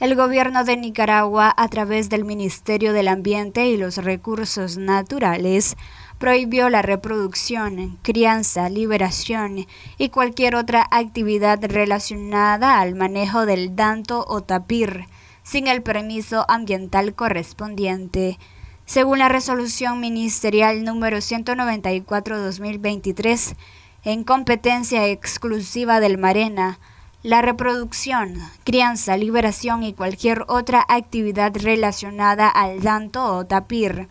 El gobierno de Nicaragua, a través del Ministerio del Ambiente y los Recursos Naturales, prohibió la reproducción, crianza, liberación y cualquier otra actividad relacionada al manejo del danto o tapir, sin el permiso ambiental correspondiente. Según la resolución ministerial número 194-2023, en competencia exclusiva del Marena, la reproducción, crianza, liberación y cualquier otra actividad relacionada al danto o tapir.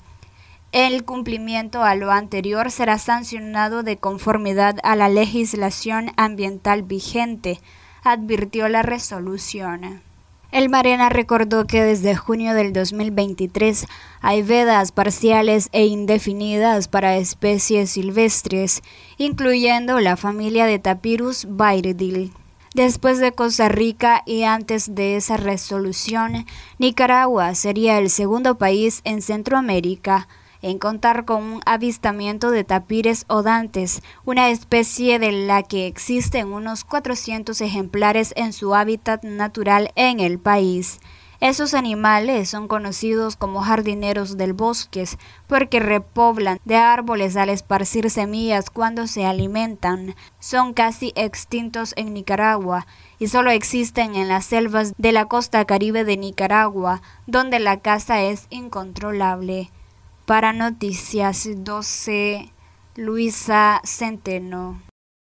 El cumplimiento a lo anterior será sancionado de conformidad a la legislación ambiental vigente, advirtió la resolución. El Marena recordó que desde junio del 2023 hay vedas parciales e indefinidas para especies silvestres, incluyendo la familia de Tapirus bairdil. Después de Costa Rica y antes de esa resolución, Nicaragua sería el segundo país en Centroamérica en contar con un avistamiento de tapires odantes, una especie de la que existen unos 400 ejemplares en su hábitat natural en el país. Esos animales son conocidos como jardineros del bosque porque repoblan de árboles al esparcir semillas cuando se alimentan. Son casi extintos en Nicaragua y solo existen en las selvas de la costa caribe de Nicaragua, donde la caza es incontrolable. Para Noticias 12, Luisa Centeno.